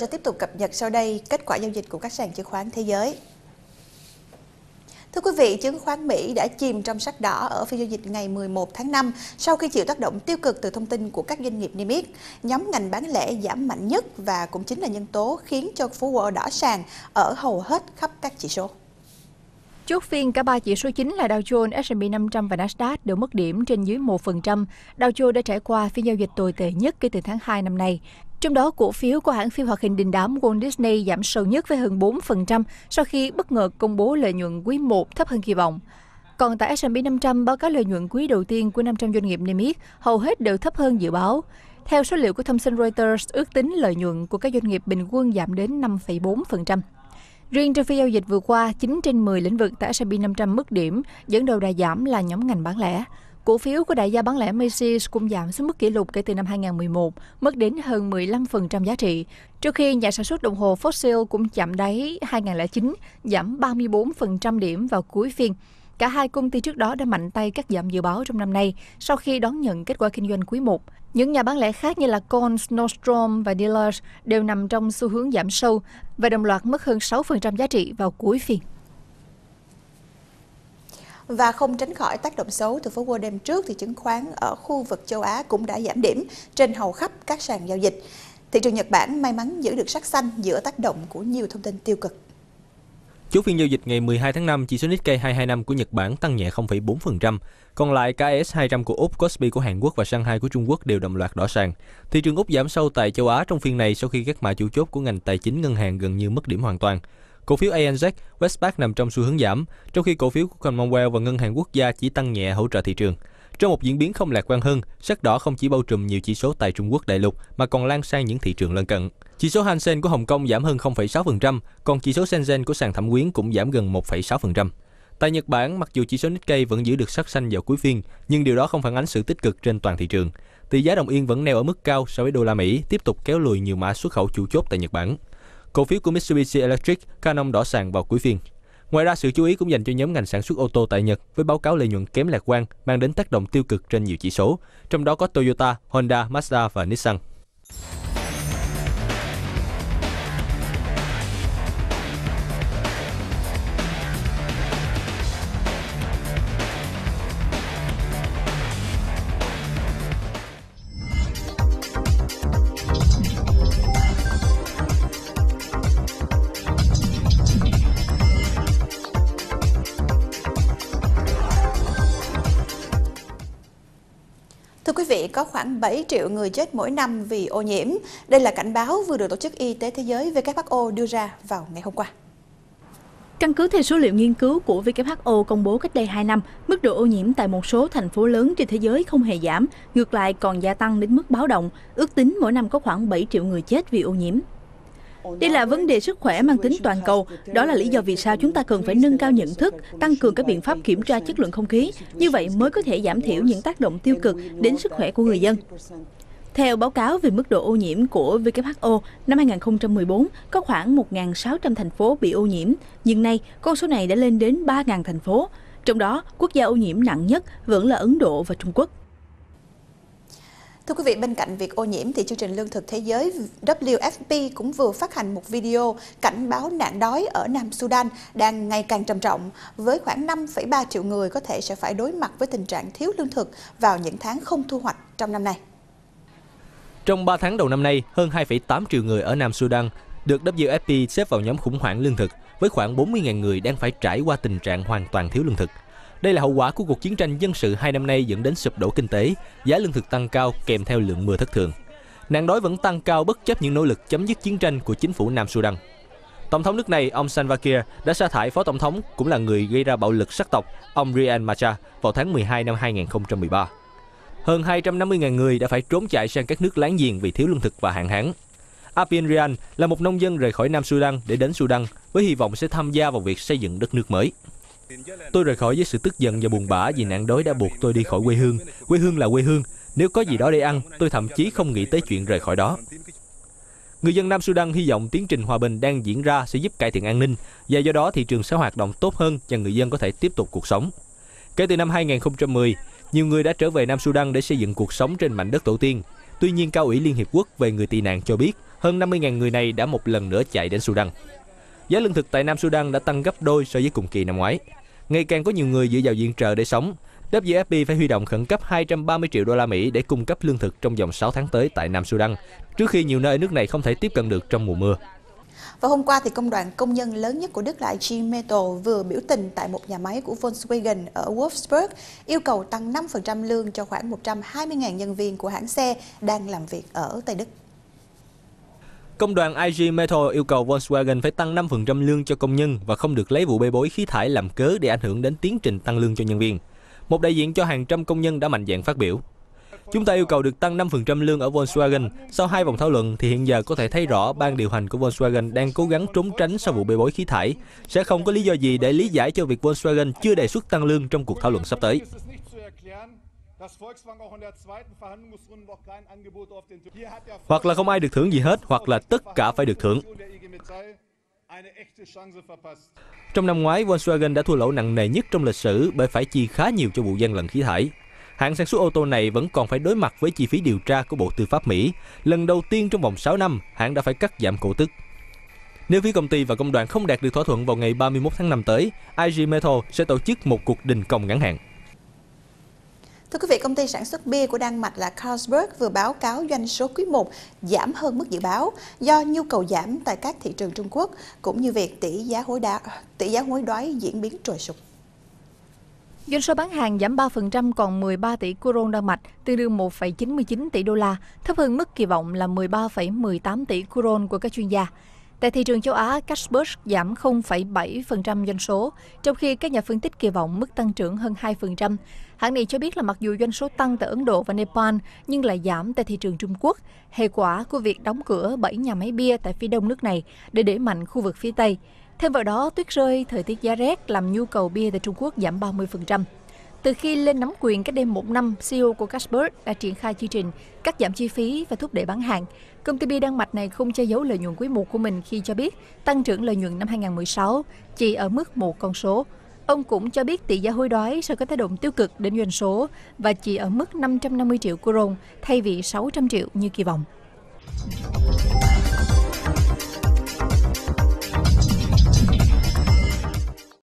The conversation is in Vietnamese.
sẽ tiếp tục cập nhật sau đây kết quả giao dịch của các sàn chứng khoán thế giới. Thưa quý vị, chứng khoán Mỹ đã chìm trong sắc đỏ ở phiên giao dịch ngày 11 tháng 5 sau khi chịu tác động tiêu cực từ thông tin của các doanh nghiệp niêm yết. Nhóm ngành bán lẻ giảm mạnh nhất và cũng chính là nhân tố khiến cho phú Wall đỏ sàn ở hầu hết khắp các chỉ số. Chốt phiên cả ba chỉ số chính là Dow Jones, S&P 500 và Nasdaq đều mất điểm trên dưới 1%. Dow Jones đã trải qua phiên giao dịch tồi tệ nhất kể từ tháng 2 năm nay. Trong đó, cổ phiếu của hãng phim hoạt hình đình đám Walt Disney giảm sâu nhất với hơn 4% sau khi bất ngờ công bố lợi nhuận quý 1 thấp hơn kỳ vọng. Còn tại S&P 500, báo cáo lợi nhuận quý đầu tiên của 500 doanh nghiệp niêm yết hầu hết đều thấp hơn dự báo. Theo số liệu của Thomson Reuters, ước tính lợi nhuận của các doanh nghiệp bình quân giảm đến 5,4%. Riêng trong phiên giao dịch vừa qua, 9 trên 10 lĩnh vực tại S&P 500 mức điểm, dẫn đầu đà giảm là nhóm ngành bán lẻ. Cổ phiếu của đại gia bán lẻ Macy's cũng giảm xuống mức kỷ lục kể từ năm 2011, mất đến hơn 15% giá trị, trước khi nhà sản xuất đồng hồ Fossil cũng chạm đáy 2009, giảm 34% điểm vào cuối phiên. Cả hai công ty trước đó đã mạnh tay cắt giảm dự báo trong năm nay sau khi đón nhận kết quả kinh doanh quý 1. Những nhà bán lẻ khác như là Coles, Nordstrom và Dealers đều nằm trong xu hướng giảm sâu và đồng loạt mất hơn 6% giá trị vào cuối phiên và không tránh khỏi tác động xấu từ phố Wall đêm trước thì chứng khoán ở khu vực châu Á cũng đã giảm điểm trên hầu khắp các sàn giao dịch. Thị trường Nhật Bản may mắn giữ được sắc xanh giữa tác động của nhiều thông tin tiêu cực. Chốt phiên giao dịch ngày 12 tháng 5, chỉ số Nikkei 225 của Nhật Bản tăng nhẹ 0,4%, còn lại KS 200 của Úc, Kospi của Hàn Quốc và Shanghai của Trung Quốc đều đồng loạt đỏ sàn. Thị trường Úc giảm sâu tại châu Á trong phiên này sau khi các mã chủ chốt của ngành tài chính ngân hàng gần như mất điểm hoàn toàn. Cổ phiếu ANZ, Westpac nằm trong xu hướng giảm, trong khi cổ phiếu của Commonwealth và Ngân hàng Quốc gia chỉ tăng nhẹ hỗ trợ thị trường. Trong một diễn biến không lạc quan hơn, sắc đỏ không chỉ bao trùm nhiều chỉ số tại Trung Quốc đại lục mà còn lan sang những thị trường lân cận. Chỉ số Hang Seng của Hồng Kông giảm hơn 0,6%, còn chỉ số Shenzhen của sàn thẩm quyến cũng giảm gần 1,6%. Tại Nhật Bản, mặc dù chỉ số Nikkei vẫn giữ được sắc xanh vào cuối phiên, nhưng điều đó không phản ánh sự tích cực trên toàn thị trường. Tỷ giá đồng yên vẫn neo ở mức cao so với đô la Mỹ, tiếp tục kéo lùi nhiều mã xuất khẩu chủ chốt tại Nhật Bản. Cổ phiếu của Mitsubishi Electric khả năng đỏ sàn vào cuối phiên. Ngoài ra, sự chú ý cũng dành cho nhóm ngành sản xuất ô tô tại Nhật với báo cáo lợi nhuận kém lạc quan mang đến tác động tiêu cực trên nhiều chỉ số, trong đó có Toyota, Honda, Mazda và Nissan. có khoảng 7 triệu người chết mỗi năm vì ô nhiễm. Đây là cảnh báo vừa được Tổ chức Y tế Thế giới WHO đưa ra vào ngày hôm qua. Căn cứ theo số liệu nghiên cứu của WHO công bố cách đây 2 năm, mức độ ô nhiễm tại một số thành phố lớn trên thế giới không hề giảm, ngược lại còn gia tăng đến mức báo động, ước tính mỗi năm có khoảng 7 triệu người chết vì ô nhiễm. Đây là vấn đề sức khỏe mang tính toàn cầu. Đó là lý do vì sao chúng ta cần phải nâng cao nhận thức, tăng cường các biện pháp kiểm tra chất lượng không khí. Như vậy mới có thể giảm thiểu những tác động tiêu cực đến sức khỏe của người dân. Theo báo cáo về mức độ ô nhiễm của WHO, năm 2014 có khoảng 1.600 thành phố bị ô nhiễm, nhưng nay con số này đã lên đến 3.000 thành phố. Trong đó, quốc gia ô nhiễm nặng nhất vẫn là Ấn Độ và Trung Quốc. Thưa quý vị, bên cạnh việc ô nhiễm thì chương trình Lương thực Thế giới WFP cũng vừa phát hành một video cảnh báo nạn đói ở Nam Sudan đang ngày càng trầm trọng với khoảng 5,3 triệu người có thể sẽ phải đối mặt với tình trạng thiếu lương thực vào những tháng không thu hoạch trong năm nay. Trong 3 tháng đầu năm nay, hơn 2,8 triệu người ở Nam Sudan được WFP xếp vào nhóm khủng hoảng lương thực với khoảng 40.000 người đang phải trải qua tình trạng hoàn toàn thiếu lương thực. Đây là hậu quả của cuộc chiến tranh dân sự hai năm nay dẫn đến sụp đổ kinh tế, giá lương thực tăng cao kèm theo lượng mưa thất thường. Nạn đói vẫn tăng cao bất chấp những nỗ lực chấm dứt chiến tranh của chính phủ Nam Sudan. Tổng thống nước này, ông Salva Kiir đã sa thải phó tổng thống cũng là người gây ra bạo lực sắc tộc, ông Riek Machar vào tháng 12 năm 2013. Hơn 250.000 người đã phải trốn chạy sang các nước láng giềng vì thiếu lương thực và hạn hán. Apien Rian là một nông dân rời khỏi Nam Sudan để đến Sudan với hy vọng sẽ tham gia vào việc xây dựng đất nước mới. Tôi rời khỏi với sự tức giận và buồn bã vì nạn đói đã buộc tôi đi khỏi quê hương. Quê hương là quê hương, nếu có gì đó để ăn, tôi thậm chí không nghĩ tới chuyện rời khỏi đó. Người dân Nam Sudan hy vọng tiến trình hòa bình đang diễn ra sẽ giúp cải thiện an ninh và do đó thị trường sẽ hoạt động tốt hơn và người dân có thể tiếp tục cuộc sống. Kể từ năm 2010, nhiều người đã trở về Nam Sudan để xây dựng cuộc sống trên mảnh đất tổ tiên. Tuy nhiên, Cao ủy Liên Hiệp Quốc về người tị nạn cho biết hơn 50.000 người này đã một lần nữa chạy đến Sudan. Giá lương thực tại Nam Sudan đã tăng gấp đôi so với cùng kỳ năm ngoái. Ngày càng có nhiều người dựa vào viện trợ để sống. WFP phải huy động khẩn cấp 230 triệu đô la Mỹ để cung cấp lương thực trong vòng 6 tháng tới tại Nam Sudan, trước khi nhiều nơi nước này không thể tiếp cận được trong mùa mưa. Và hôm qua thì công đoàn công nhân lớn nhất của Đức là IG Metal vừa biểu tình tại một nhà máy của Volkswagen ở Wolfsburg, yêu cầu tăng 5% lương cho khoảng 120.000 nhân viên của hãng xe đang làm việc ở Tây Đức. Công đoàn IG Metal yêu cầu Volkswagen phải tăng 5% lương cho công nhân và không được lấy vụ bê bối khí thải làm cớ để ảnh hưởng đến tiến trình tăng lương cho nhân viên. Một đại diện cho hàng trăm công nhân đã mạnh dạn phát biểu. Chúng ta yêu cầu được tăng 5% lương ở Volkswagen. Sau hai vòng thảo luận thì hiện giờ có thể thấy rõ ban điều hành của Volkswagen đang cố gắng trốn tránh sau vụ bê bối khí thải. Sẽ không có lý do gì để lý giải cho việc Volkswagen chưa đề xuất tăng lương trong cuộc thảo luận sắp tới. Hoặc là không ai được thưởng gì hết, hoặc là tất cả phải được thưởng. Trong năm ngoái, Volkswagen đã thua lỗ nặng nề nhất trong lịch sử bởi phải chi khá nhiều cho vụ gian lận khí thải. Hãng sản xuất ô tô này vẫn còn phải đối mặt với chi phí điều tra của Bộ Tư pháp Mỹ. Lần đầu tiên trong vòng 6 năm, hãng đã phải cắt giảm cổ tức. Nếu phía công ty và công đoàn không đạt được thỏa thuận vào ngày 31 tháng 5 tới, IG Metal sẽ tổ chức một cuộc đình công ngắn hạn. Thưa quý vị, công ty sản xuất bia của Đan Mạch là Carlsberg vừa báo cáo doanh số quý 1 giảm hơn mức dự báo do nhu cầu giảm tại các thị trường Trung Quốc cũng như việc tỷ giá hối đá tỷ giá hối đoái diễn biến trồi sụp. Doanh số bán hàng giảm 3% còn 13 tỷ kuron Đan Mạch, tương đương 1,99 tỷ đô la, thấp hơn mức kỳ vọng là 13,18 tỷ kuron của các chuyên gia. Tại thị trường châu Á, Cashbus giảm 0,7% doanh số, trong khi các nhà phân tích kỳ vọng mức tăng trưởng hơn 2%. Hãng này cho biết là mặc dù doanh số tăng tại Ấn Độ và Nepal nhưng lại giảm tại thị trường Trung Quốc, hệ quả của việc đóng cửa 7 nhà máy bia tại phía đông nước này để đẩy mạnh khu vực phía Tây. Thêm vào đó, tuyết rơi, thời tiết giá rét làm nhu cầu bia tại Trung Quốc giảm 30%. Từ khi lên nắm quyền cách đây một năm, CEO của Cashbird đã triển khai chương trình cắt giảm chi phí và thúc đẩy bán hàng. Công ty bia Đan Mạch này không che giấu lợi nhuận quý một của mình khi cho biết tăng trưởng lợi nhuận năm 2016 chỉ ở mức một con số. Ông cũng cho biết tỷ giá hối đoái sẽ có tác động tiêu cực đến doanh số và chỉ ở mức 550 triệu euro thay vì 600 triệu như kỳ vọng.